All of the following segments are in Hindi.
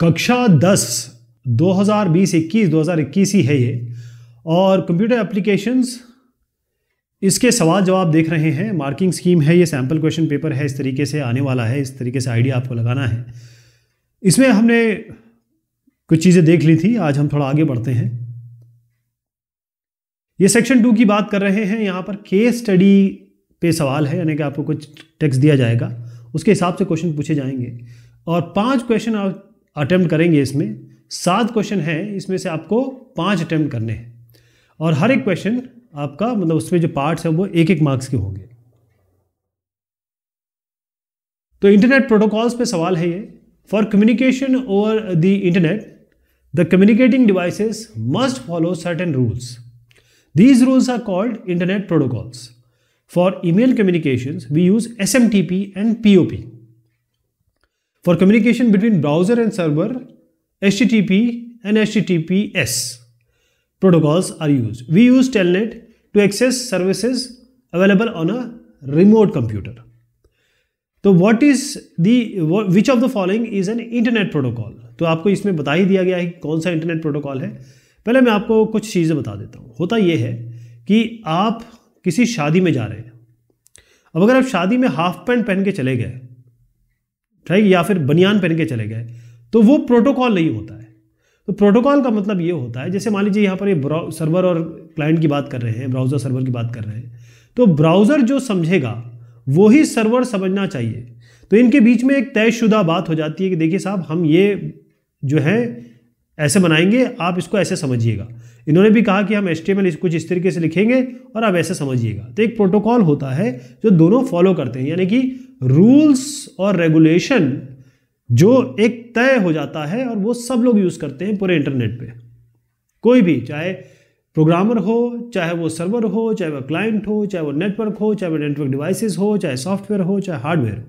कक्षा 10 2020 हजार 2021 ही है ये और कंप्यूटर एप्लीकेशंस इसके सवाल जवाब देख रहे हैं मार्किंग स्कीम है ये सैम्पल क्वेश्चन पेपर है इस तरीके से आने वाला है इस तरीके से आइडिया आपको लगाना है इसमें हमने कुछ चीज़ें देख ली थी आज हम थोड़ा आगे बढ़ते हैं ये सेक्शन टू की बात कर रहे हैं यहाँ पर केस स्टडी पे सवाल है यानी कि आपको कुछ टेक्स्ट दिया जाएगा उसके हिसाब से क्वेश्चन पूछे जाएंगे और पांच क्वेश्चन आप अटैम्प्ट करेंगे इसमें सात क्वेश्चन हैं इसमें से आपको पाँच अटैम्प्ट करने हैं और हर एक क्वेश्चन आपका मतलब उसमें जो पार्ट्स हैं वो एक एक मार्क्स के होंगे तो इंटरनेट प्रोटोकॉल्स पे सवाल है ये for communication over the internet the communicating devices must follow certain rules these rules are called internet protocols for email communications we use S M T P and P O P For communication between browser and server, HTTP and HTTPS protocols are used. We use Telnet to access services available on a remote computer. तो what is the which of the following is an internet protocol तो आपको इसमें बता ही दिया गया है कि कौन सा इंटरनेट प्रोटोकॉल है पहले मैं आपको कुछ चीज़ें बता देता हूँ होता यह है कि आप किसी शादी में जा रहे हैं अब अगर आप शादी में हाफ पैंट पहन के चले गए ठीक या फिर बनियान पहन के चले गए तो वो प्रोटोकॉल नहीं होता है तो प्रोटोकॉल का मतलब ये होता है जैसे मान लीजिए यहाँ पर ये सर्वर और क्लाइंट की बात कर रहे हैं ब्राउज़र सर्वर की बात कर रहे हैं तो ब्राउज़र जो समझेगा वो ही सर्वर समझना चाहिए तो इनके बीच में एक तयशुदा बात हो जाती है कि देखिए साहब हम ये जो है ऐसे बनाएंगे आप इसको ऐसे समझिएगा इन्होंने भी कहा कि हम एस टी कुछ इस तरीके से लिखेंगे और आप ऐसे समझिएगा तो एक प्रोटोकॉल होता है जो दोनों फॉलो करते हैं यानी कि रूल्स और रेगुलेशन जो एक तय हो जाता है और वो सब लोग यूज़ करते हैं पूरे इंटरनेट पे कोई भी चाहे प्रोग्रामर हो चाहे वो सर्वर हो चाहे वो क्लाइंट हो चाहे वो नेटवर्क हो चाहे वो नेटवर्क डिवाइसेस हो चाहे सॉफ्टवेयर हो चाहे हार्डवेयर हो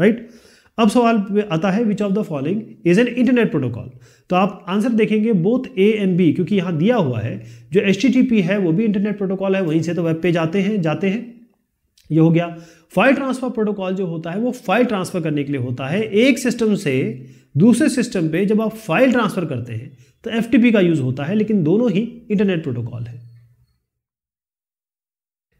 राइट right? अब सवाल आता है which of the following is an internet protocol तो आप आंसर देखेंगे बोथ ए एंड बी क्योंकि यहां दिया हुआ है जो एच है वो भी इंटरनेट प्रोटोकॉल है वहीं से तो वेब पे जाते हैं जाते हैं ये हो गया फाइल ट्रांसफर प्रोटोकॉल जो होता है वो फाइल ट्रांसफर करने के लिए होता है एक सिस्टम से दूसरे सिस्टम पे जब आप फाइल ट्रांसफर करते हैं तो एफ का यूज होता है लेकिन दोनों ही इंटरनेट प्रोटोकॉल है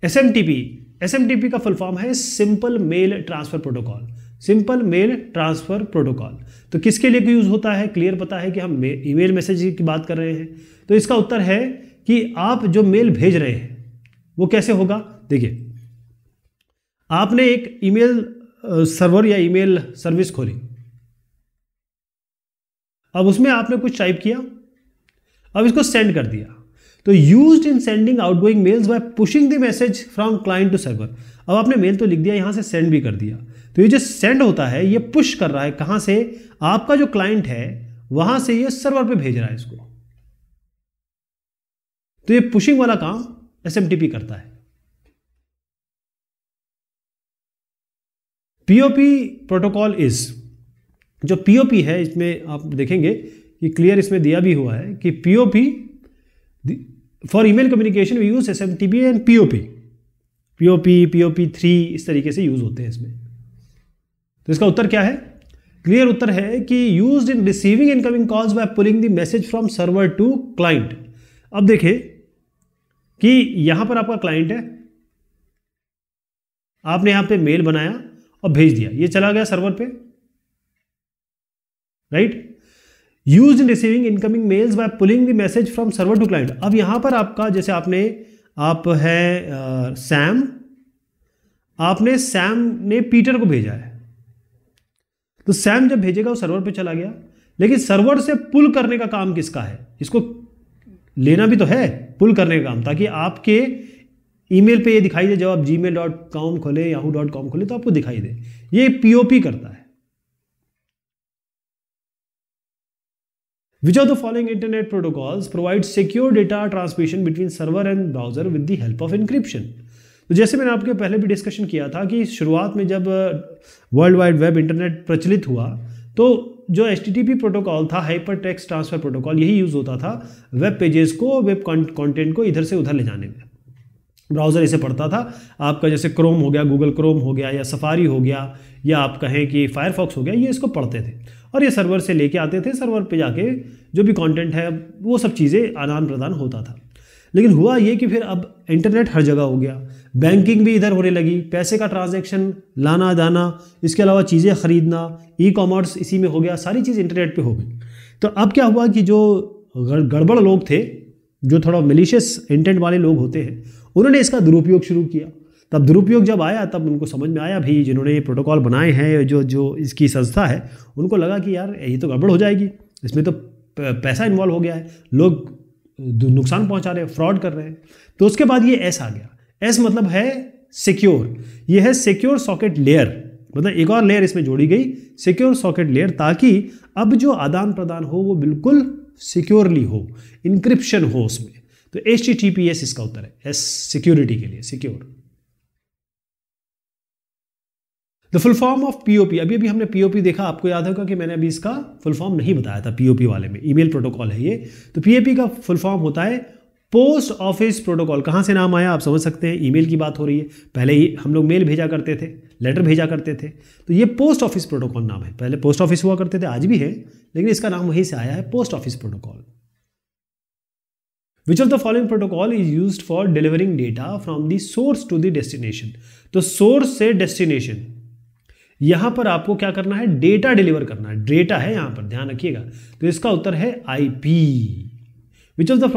S M T P S M T P का फुल फॉर्म है simple mail transfer protocol simple mail transfer protocol तो किसके लिए यूज़ होता है क्लियर पता है कि हम ईमेल मैसेज की बात कर रहे हैं तो इसका उत्तर है कि आप जो मेल भेज रहे हैं वो कैसे होगा देखिए आपने एक ईमेल सर्वर या ईमेल सर्विस खोली अब उसमें आपने कुछ टाइप किया अब इसको सेंड कर दिया तो use in sending outgoing mails by pushing the message from client to server अब आपने मेल तो लिख दिया यहां से सेंड भी कर दिया तो ये जो सेंड होता है ये पुश कर रहा है कहाँ से आपका जो क्लाइंट है वहां से ये सर्वर पे भेज रहा है इसको तो ये पुशिंग वाला काम एस करता है पीओपी प्रोटोकॉल इज जो पीओपी है इसमें आप देखेंगे ये क्लियर इसमें दिया भी हुआ है कि POP for email communication we use S M T P and POP POP POP three इस तरीके से यूज होते हैं इसमें तो इसका उत्तर क्या है क्लियर उत्तर है कि use in receiving incoming calls by pulling the message from server to client अब देखिए कि यहां पर आपका क्लाइंट है आपने यहां पे मेल बनाया और भेज दिया ये चला गया सर्वर पे right use in receiving incoming mails by pulling the message from server to client अब यहां पर आपका जैसे आपने आप है सैम आपने सैम ने पीटर को भेजा है तो सैम जब भेजेगा वो सर्वर पे चला गया लेकिन सर्वर से पुल करने का काम किसका है इसको लेना भी तो है पुल करने का काम ताकि आपके ईमेल पे ये दिखाई दे जब आप जी मेल डॉट कॉम खोले याहू डॉट कॉम खोले तो आपको दिखाई दे ये पीओपी करता है which are the following internet protocols provide secure data transmission between server and browser with the help of encryption तो जैसे मैंने आपके पहले भी डिस्कशन किया था कि शुरुआत में जब वर्ल्ड वाइड वेब इंटरनेट प्रचलित हुआ तो जो एच प्रोटोकॉल था हाइपर टेक्स ट्रांसफर प्रोटोकॉल यही यूज़ होता था वेब पेजेस को वेब कंटेंट को इधर से उधर ले जाने में ब्राउज़र इसे पढ़ता था आपका जैसे क्रोम हो गया गूगल क्रोम हो गया या सफारी हो गया या आप कहें कि फायरफॉक्स हो गया ये इसको पढ़ते थे और ये सर्वर से लेके आते थे सर्वर पे जाके जो भी कंटेंट है वो सब चीज़ें आदान प्रदान होता था लेकिन हुआ ये कि फिर अब इंटरनेट हर जगह हो गया बैंकिंग भी इधर होने लगी पैसे का ट्रांजैक्शन लाना जाना इसके अलावा चीज़ें ख़रीदना ई कॉमर्स इसी में हो गया सारी चीज़ इंटरनेट पे हो गई तो अब क्या हुआ कि जो गड़बड़ लोग थे जो थोड़ा मिलीशियस इंटेंट वाले लोग होते हैं उन्होंने इसका दुरुपयोग शुरू किया तब दुरुपयोग जब आया तब उनको समझ में आया भाई जिन्होंने ये प्रोटोकॉल बनाए हैं जो जो इसकी संस्था है उनको लगा कि यार ये तो गड़बड़ हो जाएगी इसमें तो पैसा इन्वॉल्व हो गया है लोग नुकसान पहुंचा रहे हैं फ्रॉड कर रहे हैं तो उसके बाद ये ऐसा आ गया एस मतलब है सिक्योर ये है सिक्योर सॉकेट लेयर मतलब एक और लेयर इसमें जोड़ी गई सिक्योर सॉकेट लेयर ताकि अब जो आदान प्रदान हो वो बिल्कुल सिक्योरली हो इंक्रिप्शन हो उसमें तो एस एस इसका उत्तर है एस सिक्योरिटी के लिए secure the full form of POP अभी अभी हमने पीओपी देखा आपको याद होगा कि मैंने अभी इसका फुल फॉर्म नहीं बताया था पीओपी वाले में ईमेल प्रोटोकॉल है ये तो पीओपी का फुल फॉर्म होता है पोस्ट ऑफिस प्रोटोकॉल कहाँ से नाम आया आप समझ सकते हैं ईमेल की बात हो रही है पहले ही हम लोग मेल भेजा करते थे लेटर भेजा करते थे तो ये पोस्ट ऑफिस प्रोटोकॉल नाम है पहले पोस्ट ऑफिस हुआ करते थे आज भी है लेकिन इसका नाम वहीं से आया है post office protocol which of the following protocol is use for delivering data from the source to the destination तो सोर्स से डेस्टिनेशन यहां पर आपको क्या करना है डेटा डिलीवर करना है डेटा है यहां पर ध्यान रखिएगा तो इसका उत्तर है IP which of the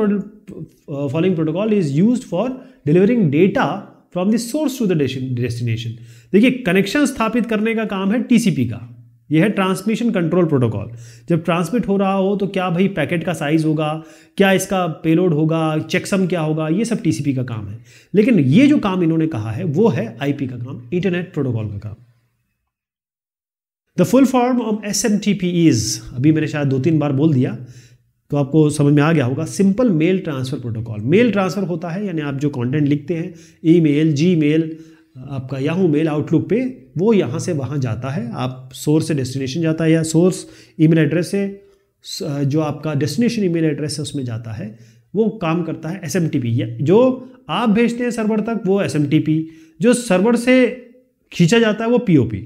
following protocol is use for delivering data from the source to the destination देखिए कनेक्शन स्थापित करने का काम है टीसीपी का यह है ट्रांसमिशन कंट्रोल प्रोटोकॉल जब ट्रांसमिट हो रहा हो तो क्या भाई पैकेट का साइज होगा क्या इसका पेलोड होगा चेकसम क्या होगा ये सब टीसीपी का काम है लेकिन ये जो काम इन्होंने कहा है वो है आईपी का काम इंटरनेट प्रोटोकॉल का काम the full form of S M T P is अभी मैंने शायद दो तीन बार बोल दिया तो आपको समझ में आ गया होगा simple mail transfer protocol mail transfer होता है यानी आप जो कंटेंट लिखते हैं ईमेल जीमेल आपका याहू मेल आउटलुक पे वो यहाँ से वहाँ जाता है आप सोर्स से डेस्टिनेशन जाता है या सोर्स ईमेल एड्रेस से जो आपका डेस्टिनेशन ईमेल एड्रेस है उसमें जाता है वो काम करता है एस पी जो आप भेजते हैं सर्वर तक वो एस जो सर्वर से खींचा जाता है वो P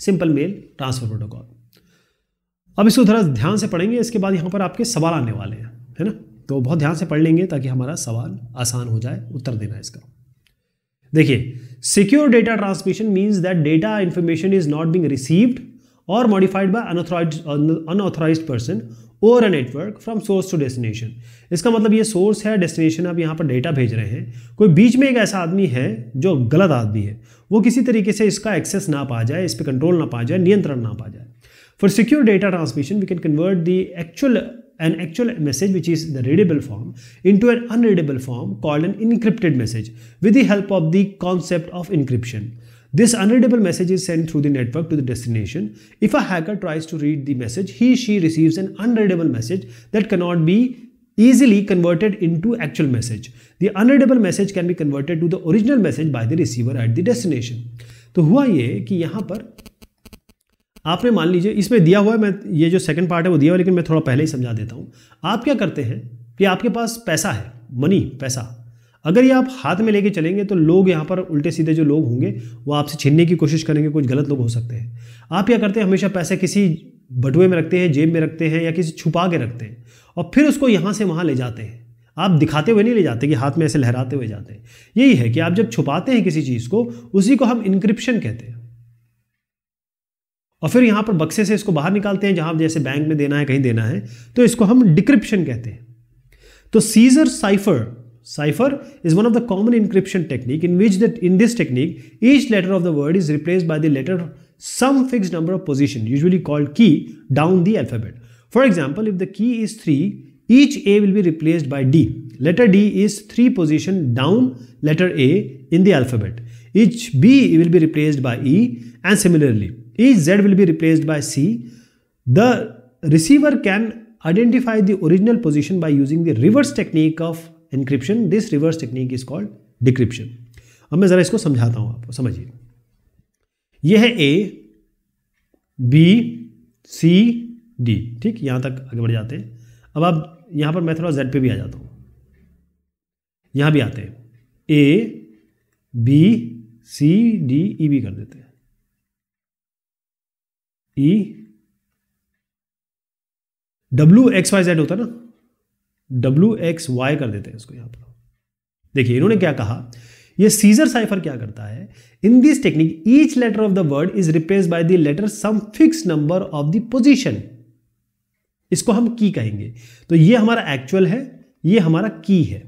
simple mail transfer protocol अब इसको थोड़ा ध्यान से पढ़ेंगे इसके बाद यहाँ पर आपके सवाल आने वाले हैं है ना तो बहुत ध्यान से पढ़ लेंगे ताकि हमारा सवाल आसान हो जाए उत्तर देना इसका देखिए secure data transmission means that data information is not being received और modified by unauthorized person over a network from source to destination इसका मतलब ये सोर्स है डेस्टिनेशन आप यहाँ पर डेटा भेज रहे हैं कोई बीच में एक ऐसा आदमी है जो गलत आदमी है वो किसी तरीके से इसका एक्सेस ना पा जाए इस पर कंट्रोल ना पा जाए नियंत्रण ना पा जाए For secure data transmission, we can convert the actual an actual message which is the readable form into an unreadable form called an encrypted message with the help of the concept of encryption. This unreadable message is sent through the network to the destination. If a hacker tries to read the message, he she receives an unreadable message that cannot be easily converted into actual message. The unreadable message can be converted to the original message by the receiver at the destination. So, हुआ ये कि यहाँ पर आपने मान लीजिए इसमें दिया हुआ है मैं ये जो सेकंड पार्ट है वो दिया हुआ लेकिन मैं थोड़ा पहले ही समझा देता हूँ आप क्या करते हैं कि आपके पास पैसा है मनी पैसा अगर ये आप हाथ में लेके चलेंगे तो लोग यहाँ पर उल्टे सीधे जो लोग होंगे वो आपसे छीनने की कोशिश करेंगे कुछ गलत लोग हो सकते हैं आप क्या करते हैं हमेशा पैसे किसी बटुए में रखते हैं जेब में रखते हैं या किसी छुपा के रखते हैं और फिर उसको यहाँ से वहाँ ले जाते हैं आप दिखाते हुए नहीं ले जाते कि हाथ में ऐसे लहराते हुए जाते हैं यही है कि आप जब छुपाते हैं किसी चीज़ को उसी को हम इंक्रिप्शन कहते हैं और फिर यहां पर बक्से से इसको बाहर निकालते हैं जहां जैसे बैंक में देना है कहीं देना है तो इसको हम डिक्रिप्शन कहते हैं तो Caesar cipher cipher is one of the common encryption technique in which that in this technique each letter of the word is replace by the letter some fix number of position usually called key down the alphabet for example if the key is three each A will be replaced by D letter D is three position down letter A in the alphabet each B will be replaced by E and similarly Each z will be replaced by c. The receiver can identify the original position by using the reverse technique of encryption. This reverse technique is called decryption. अब मैं ज़रा इसको समझाता हूँ आपको समझिए यह है ए बी सी डी ठीक यहाँ तक आगे बढ़ जाते हैं अब आप यहाँ पर मैं थोड़ा जेड पे भी आ जाता हूँ यहाँ भी आते हैं A B C D E B कर देते हैं E W X Y Z होता ना डब्ल्यू एक्स वाई कर देते हैं इसको यहां पर देखिए इन्होंने क्या कहा ये सीजर साइफर क्या करता है in this technique each letter of the word is replace by the letter some fix number of the position इसको हम की कहेंगे तो ये हमारा एक्चुअल है ये हमारा की है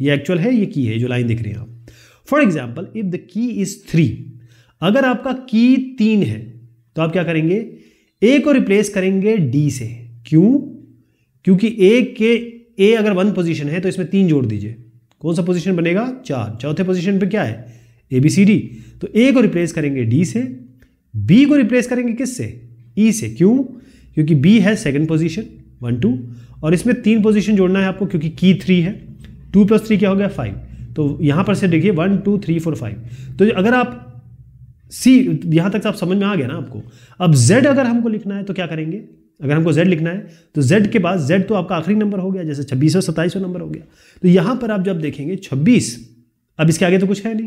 ये एक्चुअल है ये की है जो लाइन दिख रही है आप for example if the key is three अगर आपका की तीन है तो आप क्या करेंगे ए को रिप्लेस करेंगे डी से क्यों क्योंकि ए के ए अगर वन पोजीशन है तो इसमें तीन जोड़ दीजिए कौन सा पोजीशन बनेगा चार चौथे पोजीशन पे क्या है ए बी सी डी तो ए को रिप्लेस करेंगे डी से बी को रिप्लेस करेंगे किस से ई e से क्यों क्योंकि बी है सेकेंड पोजिशन वन टू और इसमें तीन पोजिशन जोड़ना है आपको क्योंकि की थ्री है टू प्लस थ्री क्या हो गया फाइव तो यहां पर से देखिए one two three four five तो अगर आप सी यहां तक आप समझ में आ गया ना आपको अब जेड अगर हमको लिखना है तो क्या करेंगे अगर हमको जेड लिखना है तो जेड के बाद जेड तो आपका आखिरी नंबर हो गया जैसे छब्बीस सौ सत्ताईस नंबर हो गया तो यहां पर आप जब देखेंगे छब्बीस अब इसके आगे तो कुछ है नहीं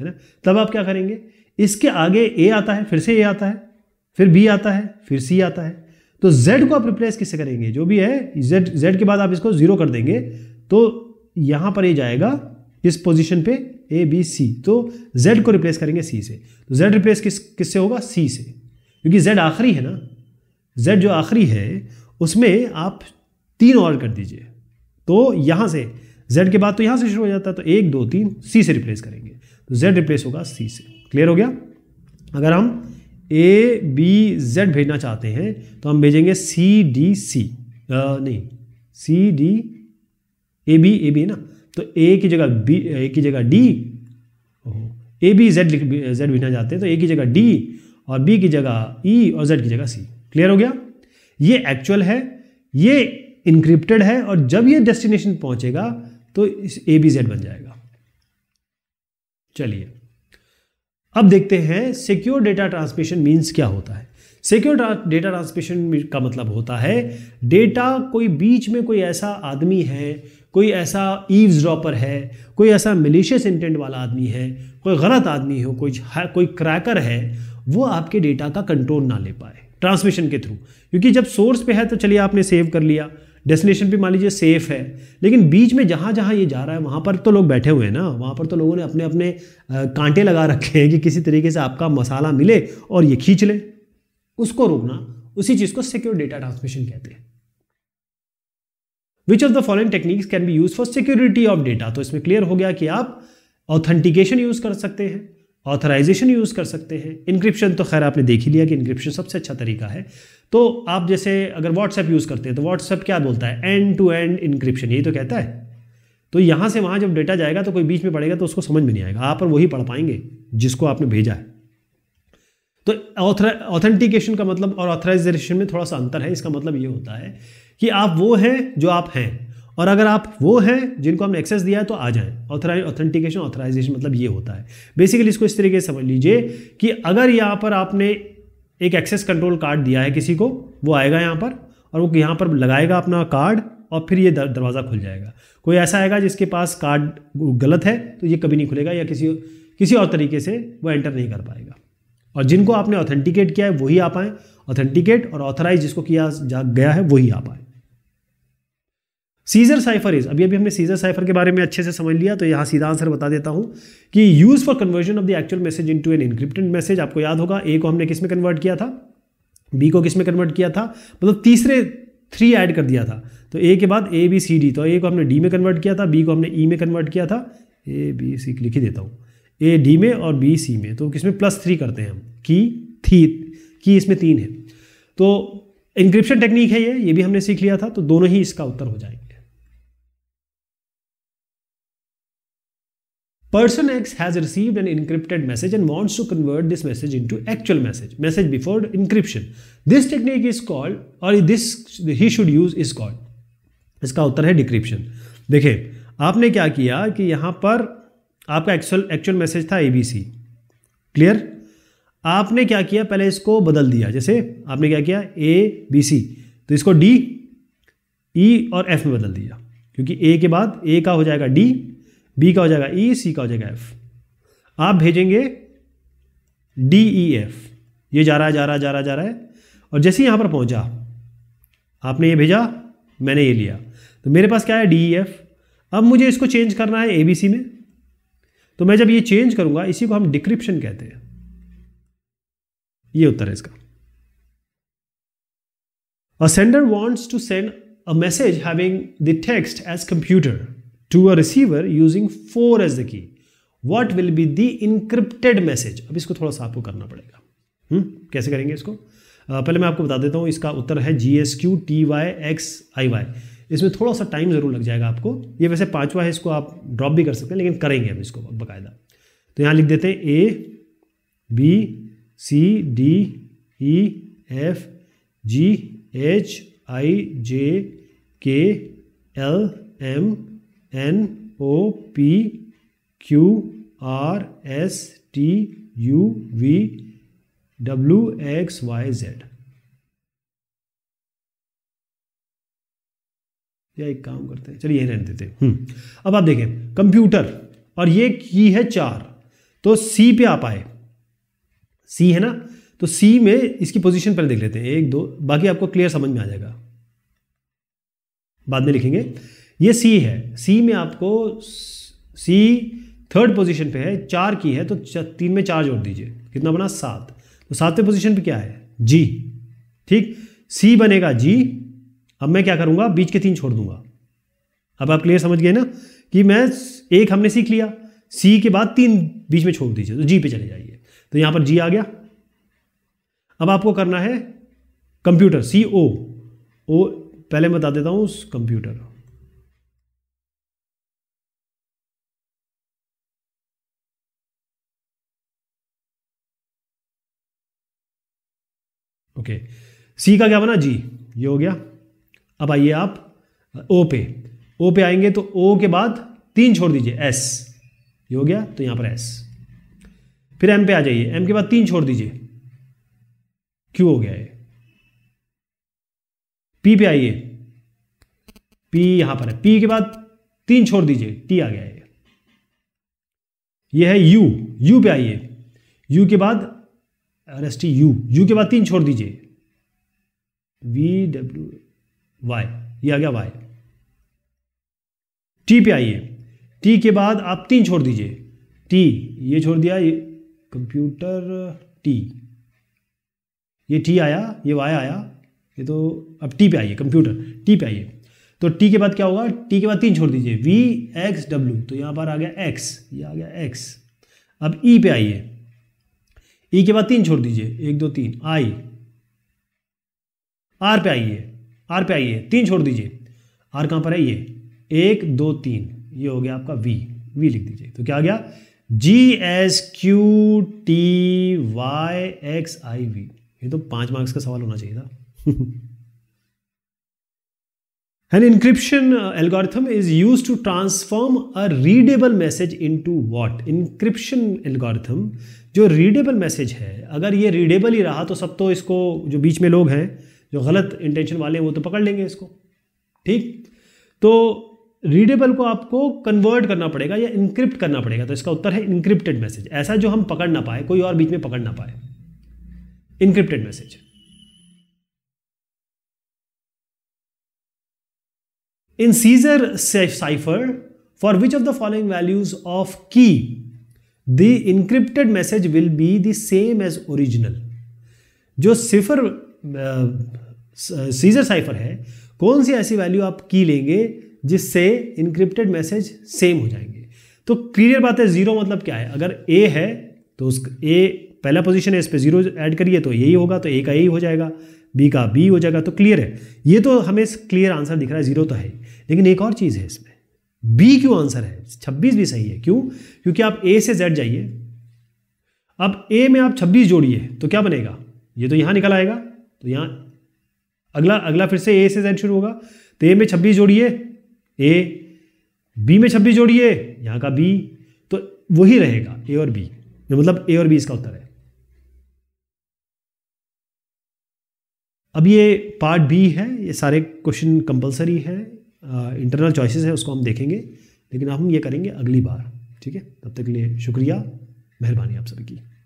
है ना तब आप क्या करेंगे इसके आगे ए आता है फिर से ए आता है फिर बी आता है फिर सी आता है तो जेड को आप रिप्लेस किससे करेंगे जो भी है जेड जेड के बाद आप इसको जीरो कर देंगे तो यहां पर ये जाएगा इस पोजिशन पे ए बी सी तो जेड को रिप्लेस करेंगे सी से तो जेड रिप्लेस किस किससे होगा सी से क्योंकि जेड आखिरी है ना जेड जो आखिरी है उसमें आप तीन और कर दीजिए तो यहाँ से जेड के बाद तो यहाँ से शुरू हो जाता है तो एक दो तीन सी से रिप्लेस करेंगे तो जेड रिप्लेस होगा सी से क्लियर हो गया अगर हम ए बी जेड भेजना चाहते हैं तो हम भेजेंगे सी डी सी नहीं C D A B A B ना तो ए की जगह बी ए की जगह डी ए बी जेड लिख जेड लिखना जाते हैं तो ए की जगह डी और बी की जगह ई e और जेड की जगह सी क्लियर हो गया ये एक्चुअल है ये इनक्रिप्टेड है और जब ये डेस्टिनेशन पहुंचेगा तो ए बी जेड बन जाएगा चलिए अब देखते हैं सिक्योर डेटा ट्रांसमिशन मींस क्या होता है सिक्योर डेटा ट्रांसमिशन का मतलब होता है डेटा कोई बीच में कोई ऐसा आदमी है कोई ऐसा ईव ड्रॉपर है कोई ऐसा मिलीशियस इंटेंट वाला आदमी है कोई गलत आदमी हो कोई कोई क्रैकर है वो आपके डेटा का कंट्रोल ना ले पाए ट्रांसमिशन के थ्रू क्योंकि जब सोर्स पे है तो चलिए आपने सेव कर लिया डेस्टिनेशन पे मान लीजिए सेफ है लेकिन बीच में जहाँ जहाँ ये जा रहा है वहाँ पर तो लोग बैठे हुए हैं ना वहाँ पर तो लोगों ने अपने अपने कांटे लगा रखे हैं कि किसी तरीके से आपका मसाला मिले और ये खींच ले उसको रोकना उसी चीज़ को सिक्योर डेटा ट्रांसमिशन कहते हैं which of the following techniques can be use for security of data तो इसमें क्लियर हो गया कि आप ऑथेंटिकेशन यूज कर सकते हैं ऑथराइजेशन यूज़ कर सकते हैं इंक्रिप्शन तो खैर आपने देख ही लिया कि इंक्रिप्शन सबसे अच्छा तरीका है तो आप जैसे अगर व्हाट्सएप यूज़ करते हैं तो व्हाट्सएप क्या बोलता है एंड टू एंड इंक्रिप्शन यही तो कहता है तो यहाँ से वहां जब डेटा जाएगा तो कोई बीच में पड़ेगा तो उसको समझ में नहीं आएगा आप और वही पढ़ पाएंगे जिसको आपने भेजा है तो ऑथेंटिकेशन का मतलब और ऑथराइजेशन में थोड़ा सा अंतर है इसका मतलब ये होता है कि आप वो हैं जो आप हैं और अगर आप वो हैं जिनको हमने एक्सेस दिया है तो आ जाए ऑथराइज ऑथेंटिकेशन ऑथराइजेशन मतलब ये होता है बेसिकली इसको इस तरीके से समझ लीजिए कि अगर यहाँ पर आपने एक एक्सेस कंट्रोल कार्ड दिया है किसी को वो आएगा यहाँ पर और वो यहाँ पर लगाएगा अपना कार्ड और फिर ये दरवाज़ा खुल जाएगा कोई ऐसा आएगा जिसके पास कार्ड गलत है तो ये कभी नहीं खुलेगा या किसी किसी और तरीके से वो एंटर नहीं कर पाएगा और जिनको आपने ऑथेंटिकेट किया है वही आ पाएँ ऑथेंटिकेट और ऑथराइज जिसको किया जा गया है वही आ पाएँ सीजर साइफर इज अभी अभी हमने सीजर साइफर के बारे में अच्छे से समझ लिया तो यहाँ सीधा आंसर बता देता हूँ कि use for conversion of the actual message into an encrypted message आपको याद होगा ए को हमने किस में कन्वर्ट किया था बी को किस में कन्वर्ट किया था मतलब तीसरे थ्री ऐड कर दिया था तो ए के बाद ए बी सी डी तो ए को हमने डी में कन्वर्ट किया था बी को हमने ई e में कन्वर्ट किया था ए बी सी लिख ही देता हूँ ए डी में और बी सी में तो किसमें प्लस थ्री करते हैं हम की थी की इसमें तीन है तो इंक्रिप्शन टेक्निक है ये ये भी हमने सीख लिया था तो दोनों ही इसका उत्तर हो जाएंगे Person X has received an encrypted message and wants to convert this message into actual message, message before encryption. This technique is called or this he should use is called. इसका उत्तर है डिक्रिप्शन देखिए आपने क्या किया कि यहाँ पर आपका एक्चुअल एक्चुअल मैसेज था ए बी सी क्लियर आपने क्या किया पहले इसको बदल दिया जैसे आपने क्या किया ए बी सी तो इसको डी ई e और एफ में बदल दिया क्योंकि ए के बाद ए का हो जाएगा डी बी का हो जाएगा ई सी का हो जाएगा एफ आप भेजेंगे डी ई एफ ये जा रहा है जा रहा है जा रहा जा रहा है और जैसे ही यहां पर पहुंचा आपने ये भेजा मैंने ये लिया तो मेरे पास क्या है डी ई एफ अब मुझे इसको चेंज करना है ए बी सी में तो मैं जब ये चेंज करूंगा इसी को हम डिक्रिप्शन कहते हैं ये उत्तर है इसका a sender wants to send a message having the text as computer to a receiver using four as the key what will be the encrypted message अब इसको थोड़ा सा आपको करना पड़ेगा हुँ? हम्म, कैसे करेंगे इसको आ, पहले मैं आपको बता देता हूँ इसका उत्तर है G S Q T Y X I Y इसमें थोड़ा सा टाइम ज़रूर लग जाएगा आपको ये वैसे पांचवा है इसको आप ड्रॉप भी कर सकते हैं लेकिन करेंगे हम इसको बाकायदा तो यहाँ लिख देते हैं A B C D E F G H I J K L M N O P Q R S T U V W X Y Z या एक काम करते हैं चलिए यही रहने देते हम्म। अब आप देखें कंप्यूटर और ये की है चार तो सी पे आप आए सी है ना तो सी में इसकी पोजीशन पहले देख लेते हैं एक दो बाकी आपको क्लियर समझ में आ जाएगा बाद में लिखेंगे ये सी है सी में आपको सी थर्ड पोजीशन पे है चार की है तो तीन में चार जोड़ दीजिए कितना बना सात तो सातवें पोजीशन पे क्या है जी ठीक सी बनेगा जी अब मैं क्या करूंगा बीच के तीन छोड़ दूंगा अब आप क्लियर समझ गए ना कि मैं एक हमने सीख लिया सी के बाद तीन बीच में छोड़ दीजिए तो जी पे चले जाइए तो यहां पर जी आ गया अब आपको करना है कंप्यूटर सी ओ ओ पहले मैं बता देता हूं कंप्यूटर ओके सी का क्या बना जी ये हो गया अब आइए आप ओ पे ओ पे आएंगे तो ओ के बाद तीन छोड़ दीजिए एस ये हो गया तो यहां पर एस फिर एम पे आ जाइए एम के बाद तीन छोड़ दीजिए क्यू हो गया ये पी पे आइए पी यहां पर है पी के बाद तीन छोड़ दीजिए टी आ गया है ये है यू यू पे आइए यू के बाद R S T U U के बाद तीन छोड़ दीजिए वी डब्ल्यू वाई ये आ गया वाई टी पे आइए टी के बाद आप तीन छोड़ दीजिए टी ये छोड़ दिया ये कंप्यूटर टी ये टी आया ये वाई आया ये तो अब टी पे आइए कंप्यूटर टी पे आइए तो टी के बाद क्या होगा टी के बाद तीन छोड़ दीजिए वी एक्स डब्ल्यू तो यहाँ पर आ गया एक्स ये आ गया एक्स अब ई e पे आइए ई e के बाद तीन छोड़ दीजिए एक दो तीन आई आर पे आइए आर पे आइए तीन छोड़ दीजिए आर कहां पर है ये एक दो तीन ये हो गया आपका वी वी लिख दीजिए तो क्या आ गया G S Q T Y X I V ये तो पांच मार्क्स का सवाल होना चाहिए था An encryption uh, algorithm is used to transform a readable message into what? Encryption algorithm जो readable message है अगर ये readable ही रहा तो सब तो इसको जो बीच में लोग हैं जो गलत इंटेंशन वाले हैं वो तो पकड़ लेंगे इसको ठीक तो रीडेबल को आपको कन्वर्ट करना पड़ेगा या इंक्रिप्ट करना पड़ेगा तो इसका उत्तर है इंक्रिप्टेड मैसेज ऐसा जो हम पकड़ ना पाए कोई और बीच में पकड़ ना पाए encrypted message in Caesar cipher for which of the following values of key the encrypted message will be the same as original जो सिफर सीजर साइफर है कौन सी ऐसी वैल्यू आप की लेंगे जिससे इनक्रिप्टेड मैसेज सेम हो जाएंगे तो क्लियर बात है जीरो मतलब क्या है अगर ए है तो उस ए पहला पोजीशन है इस पर जीरो ऐड करिए तो यही होगा तो ए का यही हो जाएगा बी का बी हो जाएगा तो क्लियर है ये तो हमें क्लियर आंसर दिख रहा है जीरो तो है लेकिन एक और चीज़ है इसमें बी क्यों आंसर है छब्बीस भी सही है क्यों क्योंकि आप ए से जेड जाइए अब ए में आप छब्बीस जोड़िए तो क्या बनेगा ये तो यहाँ निकल आएगा तो यहाँ अगला अगला फिर से ए से जेड शुरू होगा तो ए में छब्बीस जोड़िए ए बी में छब्बीस जोड़िए यहाँ का बी तो वही रहेगा ए और बी मतलब ए और बी इसका उत्तर है अब ये पार्ट बी है ये सारे क्वेश्चन कंपलसरी हैं इंटरनल चॉइसेस है उसको हम देखेंगे लेकिन हम ये करेंगे अगली बार ठीक है तब तक के लिए शुक्रिया मेहरबानी आप सभी की